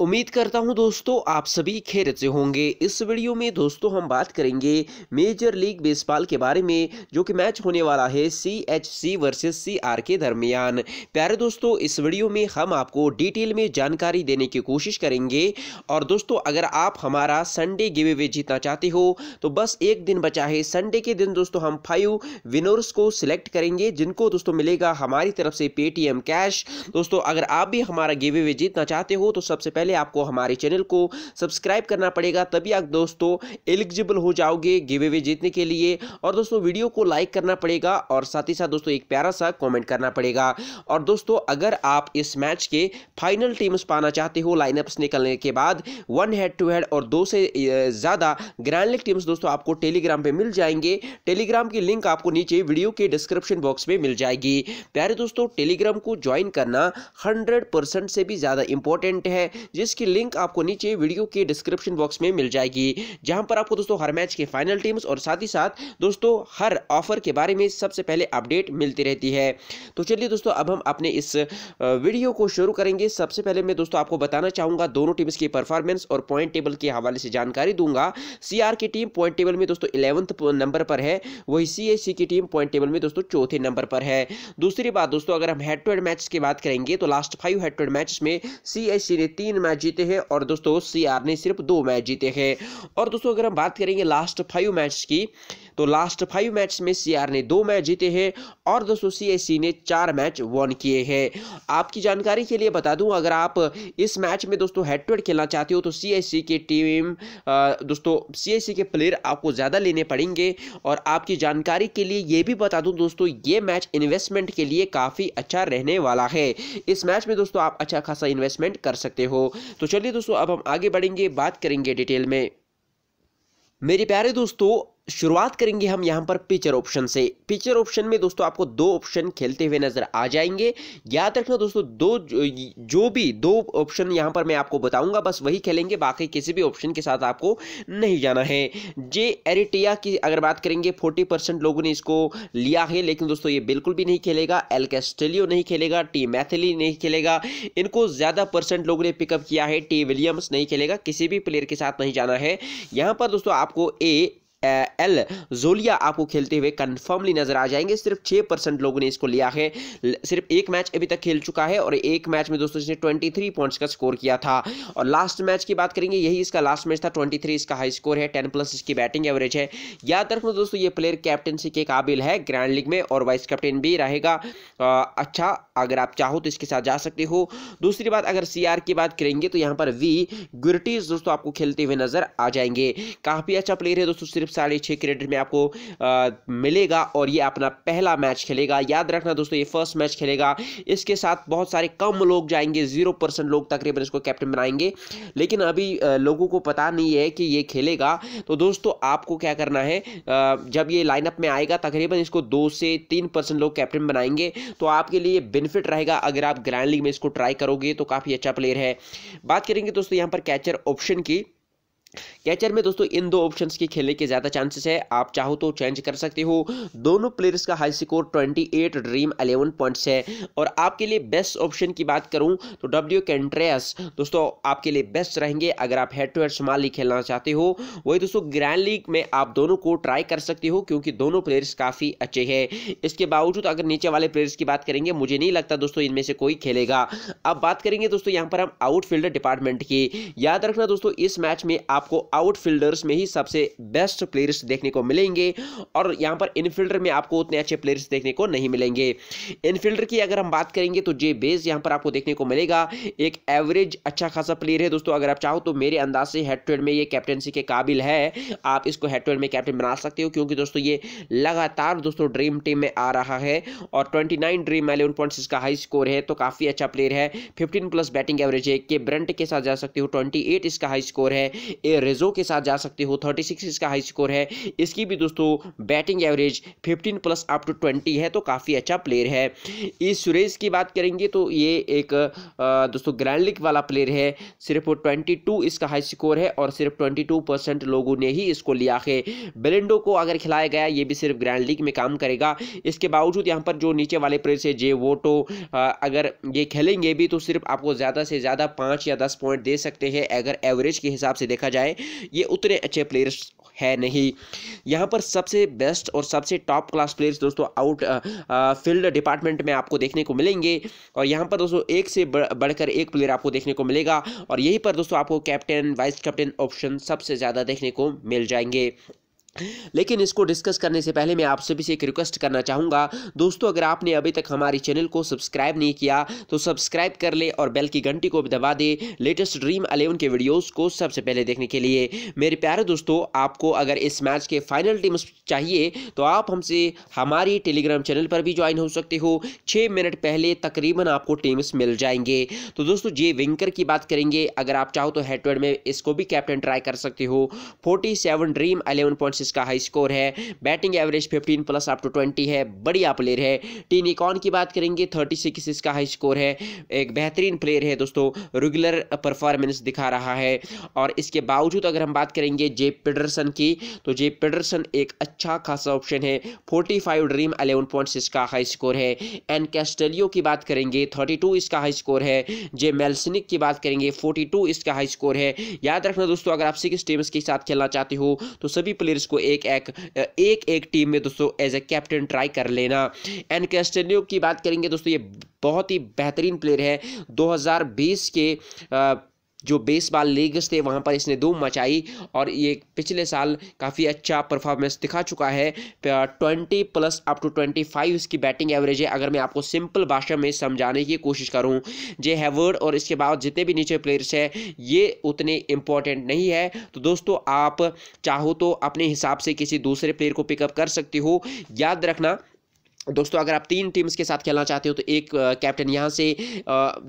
उम्मीद करता हूं दोस्तों आप सभी खैर से होंगे इस वीडियो में दोस्तों हम बात करेंगे मेजर लीग बेसबॉल के बारे में जो कि मैच होने वाला है C H C versus C R के दरमियान प्यारे दोस्तों इस वीडियो में हम आपको डिटेल में जानकारी देने की कोशिश करेंगे और दोस्तों अगर आप हमारा संडे गिवे वे जीतना चाहते हो तो बस एक दिन बचा है संडे के दिन दोस्तों हम फाइव विनर्स को सिलेक्ट करेंगे जिनको दोस्तों मिलेगा हमारी तरफ से पेटीएम कैश दोस्तों अगर आप भी हमारा गिवे वे जीतना चाहते हो तो सबसे पहले पहले आपको हमारे चैनल को सब्सक्राइब करना पड़ेगा तभी आप दोस्तों एलिजिबल हो जाओगे गिव अवे जीतने के लिए और दोस्तों वीडियो को लाइक करना पड़ेगा और साथ ही साथ दोस्तों एक प्यारा सा कॉमेंट करना पड़ेगा और दोस्तों अगर आप इस मैच के फाइनल टीम्स पाना चाहते हो लाइनअप्स निकलने के बाद वन हेड टू हेड और दो से ज़्यादा ग्रैंड लीग टीम्स दोस्तों आपको टेलीग्राम पे मिल जाएंगे टेलीग्राम की लिंक आपको नीचे वीडियो के डिस्क्रिप्शन बॉक्स में मिल जाएगी प्यारे दोस्तों टेलीग्राम को ज्वाइन करना हंड्रेड से भी ज़्यादा इंपॉर्टेंट है जिसकी लिंक आपको नीचे वीडियो के डिस्क्रिप्शन बॉक्स में मिल जाएगी जहां पर आपको दोस्तों हर मैच के फाइनल टीम्स और साथ ही साथ दोस्तों हर ऑफर के बारे में सबसे पहले अपडेट मिलती रहती है तो चलिए दोस्तों अब हम अपने इस वीडियो को शुरू करेंगे सबसे पहले मैं दोस्तों आपको बताना चाहूंगा दोनों टीम्स की परफॉर्मेंस और पॉइंट टेबल के हवाले से जानकारी दूंगा सी की टीम पॉइंट टेबल में दोस्तों इलेवंथ नंबर पर है वही सी की टीम पॉइंट टेबल में दोस्तों चौथे नंबर पर है दूसरी बात दोस्तों अगर हम हेड टू हेड मैच की बात करेंगे तो last five head to head match में सी ने तीन मैच जीते हैं और दोस्तों सीआर ने सिर्फ दो मैच जीते हैं और दोस्तों अगर हम बात करेंगे लास्ट फाइव मैच की तो लास्ट फाइव मैच में सीआर ने दो मैच जीते हैं और दोस्तों सीएससी ने चार मैच वन किए हैं आपकी जानकारी के लिए बता दूं अगर आप इस मैच में दोस्तों हेड टू हेड खेलना चाहते हो तो सीएससी की टीम दोस्तों सीएससी के प्लेयर आपको ज़्यादा लेने पड़ेंगे और आपकी जानकारी के लिए ये भी बता दूं दोस्तों ये मैच इन्वेस्टमेंट के लिए काफ़ी अच्छा रहने वाला है इस मैच में दोस्तों आप अच्छा खासा इन्वेस्टमेंट कर सकते हो तो चलिए दोस्तों अब हम आगे बढ़ेंगे बात करेंगे डिटेल में मेरे प्यारे दोस्तों शुरुआत करेंगे हम यहाँ पर पिचर ऑप्शन से पिचर ऑप्शन में दोस्तों आपको दो ऑप्शन खेलते हुए नजर आ जाएंगे याद रखना दोस्तों दो जो भी दो ऑप्शन यहाँ पर मैं आपको बताऊंगा बस वही खेलेंगे बाकी किसी भी ऑप्शन के साथ आपको नहीं जाना है जे एरिटिया की अगर बात करेंगे फोर्टी परसेंट लोगों ने इसको लिया है लेकिन दोस्तों ये बिल्कुल भी नहीं खेलेगा एल कैस्टेलियो नहीं खेलेगा टी मैथिली नहीं खेलेगा इनको ज़्यादा परसेंट लोगों ने पिकअप किया है टी विलियम्स नहीं खेलेगा किसी भी प्लेयर के साथ नहीं जाना है यहाँ पर दोस्तों आपको ए एल जोलिया आपको खेलते हुए कंफर्मली नजर आ जाएंगे सिर्फ छह परसेंट लोगों ने इसको लिया है सिर्फ एक मैच अभी तक खेल चुका है और एक मैच में दोस्तों इसने ट्वेंटी थ्री पॉइंट्स का स्कोर किया था और लास्ट मैच की बात करेंगे यही इसका लास्ट मैच था ट्वेंटी थ्री इसका हाई स्कोर है टेन प्लस इसकी बैटिंग एवरेज है याद रखना दोस्तों ये प्लेयर कैप्टनसी के काबिल है ग्रैंड लीग में और वाइस कैप्टन भी रहेगा अच्छा अगर आप चाहो तो इसके साथ जा सकते हो दूसरी बात अगर सी की बात करेंगे तो यहाँ पर वी गुरटीज दोस्तों आपको खेलते हुए नजर आ जाएंगे काफ़ी अच्छा प्लेयर है दोस्तों सिर्फ सिर्फ साढ़े छः क्रिकेट में आपको आ, मिलेगा और ये अपना पहला मैच खेलेगा याद रखना दोस्तों ये फर्स्ट मैच खेलेगा इसके साथ बहुत सारे कम लोग जाएंगे जीरो परसेंट लोग तकरीबन इसको कैप्टन बनाएंगे लेकिन अभी लोगों को पता नहीं है कि ये खेलेगा तो दोस्तों आपको क्या करना है जब ये लाइनअप में आएगा तकरीबन इसको दो से तीन परसेंट लोग कैप्टन बनाएंगे तो आपके लिए बेनिफिट रहेगा अगर आप ग्रैंड लीग में इसको ट्राई करोगे तो काफ़ी अच्छा प्लेयर है बात करेंगे दोस्तों यहाँ पर कैचर ऑप्शन की कैचर में दोस्तों इन दो ऑप्शंस के खेलने के ज़्यादा चांसेस है आप चाहो तो चेंज कर सकते हो दोनों प्लेयर्स का हाई स्कोर 28 ड्रीम 11 पॉइंट्स है और आपके लिए बेस्ट ऑप्शन की बात करूं तो डब्ल्यू कैंट्रेस दोस्तों आपके लिए बेस्ट रहेंगे अगर आप head to head small league खेलना चाहते हो वही दोस्तों ग्रैंड लीग में आप दोनों को ट्राई कर सकते हो क्योंकि दोनों प्लेयर्स काफ़ी अच्छे हैं इसके बावजूद अगर नीचे वाले प्लेयर्स की बात करेंगे मुझे नहीं लगता दोस्तों इनमें से कोई खेलेगा अब बात करेंगे दोस्तों यहाँ पर हम आउटफील्डर डिपार्टमेंट की याद रखना दोस्तों इस मैच में आप आपको आउटफील्डर्स में ही सबसे बेस्ट प्लेयर्स देखने को मिलेंगे और यहाँ पर इनफील्डर में आपको उतने अच्छे प्लेयर्स देखने को नहीं मिलेंगे इनफील्डर की अगर हम बात करेंगे तो जे बेस यहाँ पर आपको देखने को मिलेगा एक एवरेज अच्छा खासा प्लेयर है दोस्तों अगर आप चाहो तो मेरे अंदाज से हेड टू में ये कैप्टनसी के काबिल है आप इसको हेड टू में कैप्टन बना सकते हो क्योंकि दोस्तों ये लगातार दोस्तों ड्रीम टीम में आ रहा है और twenty nine dream eleven point इसका हाई स्कोर है तो काफ़ी अच्छा प्लेयर है फिफ्टीन प्लस बैटिंग एवरेज है के ब्रंट के साथ जा सकते हो ट्वेंटी इसका हाई स्कोर है रेजो के साथ जा सकते हो थर्टी सिक्स इसका हाई स्कोर है इसकी भी दोस्तों batting average fifteen plus up to twenty है तो काफ़ी अच्छा प्लेयर है इस सुरेश की बात करेंगे तो ये एक दोस्तों ग्रैंड लीग वाला प्लेयर है सिर्फ ट्वेंटी टू इसका हाई स्कोर है और सिर्फ ट्वेंटी टू परसेंट लोगों ने ही इसको लिया है बेलेंडो को अगर खिलाया गया ये भी सिर्फ ग्रैंड लीग में काम करेगा इसके बावजूद यहाँ पर जो नीचे वाले प्लेयर्स है जे वोटो अगर ये खेलेंगे भी तो सिर्फ आपको ज़्यादा से ज़्यादा पाँच या दस पॉइंट दे सकते हैं अगर एवरेज के हिसाब से देखा जाए जाए ये उतने अच्छे प्लेयर्स है नहीं यहाँ पर सबसे बेस्ट और सबसे टॉप क्लास प्लेयर्स दोस्तों out uh, uh, field department में आपको देखने को मिलेंगे और यहाँ पर दोस्तों एक से बढ़कर एक प्लेयर आपको देखने को मिलेगा और यहीं पर दोस्तों आपको कैप्टन वाइस कैप्टन ऑप्शन सबसे ज़्यादा देखने को मिल जाएंगे लेकिन इसको डिस्कस करने से पहले मैं आप सभी से एक रिक्वेस्ट करना चाहूँगा दोस्तों अगर आपने अभी तक हमारे चैनल को सब्सक्राइब नहीं किया तो सब्सक्राइब कर ले और बेल की घंटी को भी दबा दे लेटेस्ट ड्रीम अलेवन के वीडियोज़ को सबसे पहले देखने के लिए मेरे प्यारे दोस्तों आपको अगर इस मैच के फाइनल टीम चाहिए तो आप हमसे हमारी टेलीग्राम चैनल पर भी ज्वाइन हो सकते हो छः मिनट पहले तकरीबन आपको टीम्स मिल जाएंगे तो दोस्तों जे विंकर की बात करेंगे अगर आप चाहो तो हेडवेड में इसको भी कैप्टन ट्राई कर सकते हो फोर्टी ड्रीम अलेवन पॉइंट इसका हाई स्कोर है batting average fifteen plus up to twenty है बढ़िया प्लेयर है टी निकॉन की बात करेंगे थर्टी सिक्स इसका हाई स्कोर है एक बेहतरीन प्लेयर है दोस्तों रेगुलर परफॉर्मेंस दिखा रहा है और इसके बावजूद अगर हम बात करेंगे जे पिडरसन की तो जे पिडरसन एक अच्छा खासा ऑप्शन है forty five dream eleven points इसका हाई स्कोर है एन कैस्टेलियो की बात करेंगे थर्टी टू इसका हाई स्कोर है जे मेलसनिक की बात करेंगे फोर्टी टू इसका हाई स्कोर है याद रखना दोस्तों अगर आप सिक्स टीम्स के साथ खेलना चाहते हो तो सभी प्लेयर्स को एक एक एक एक टीम में दोस्तों एज ए कैप्टन ट्राई कर लेना एंड कैस्टेलियो की बात करेंगे दोस्तों ये बहुत ही बेहतरीन प्लेयर है 2020 के जो बेसबॉल लीग्स थे वहाँ पर इसने धूम मचाई और ये पिछले साल काफ़ी अच्छा परफॉर्मेंस दिखा चुका है twenty plus up to twenty five इसकी बैटिंग एवरेज है अगर मैं आपको सिंपल भाषा में समझाने की कोशिश करूँ जे हैवर्ड और इसके बाद जितने भी नीचे प्लेयर्स हैं ये उतने इम्पॉर्टेंट नहीं है तो दोस्तों आप चाहो तो अपने हिसाब से किसी दूसरे प्लेयर को पिकअप कर सकते हो याद रखना दोस्तों अगर आप तीन टीम्स के साथ खेलना चाहते हो तो एक कैप्टन यहाँ से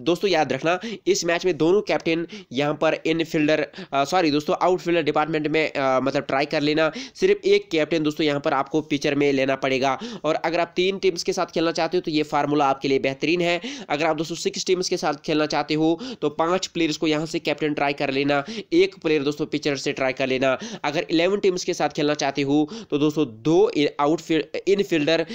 दोस्तों याद रखना इस मैच में दोनों कैप्टन यहाँ पर इन फील्डर सॉरी दोस्तों आउटफील्डर डिपार्टमेंट में आ, मतलब ट्राई कर लेना सिर्फ एक कैप्टन दोस्तों यहाँ पर आपको पिक्चर में लेना पड़ेगा और अगर आप तीन टीम्स के साथ खेलना चाहते हो तो ये फार्मूला आपके लिए बेहतरीन है अगर आप दोस्तों सिक्स टीम्स के साथ खेलना चाहते हो तो पाँच प्लेयर्स को यहाँ से कैप्टन ट्राई कर लेना एक प्लेयर दोस्तों पिक्चर से ट्राई कर लेना अगर इलेवन टीम्स के साथ खेलना चाहते हो तो दोस्तों दो आउटफील्ड इन फील्डर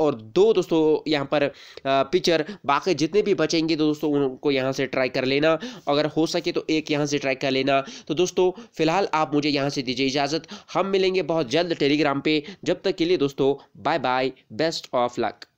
और दो दोस्तों यहाँ पर पिक्चर बाकी जितने भी बचेंगे तो दोस्तों उनको यहाँ से ट्राई कर लेना अगर हो सके तो एक यहाँ से ट्राई कर लेना तो दोस्तों फिलहाल आप मुझे यहाँ से दीजिए इजाज़त हम मिलेंगे बहुत जल्द टेलीग्राम पर जब तक के लिए दोस्तों bye bye best of luck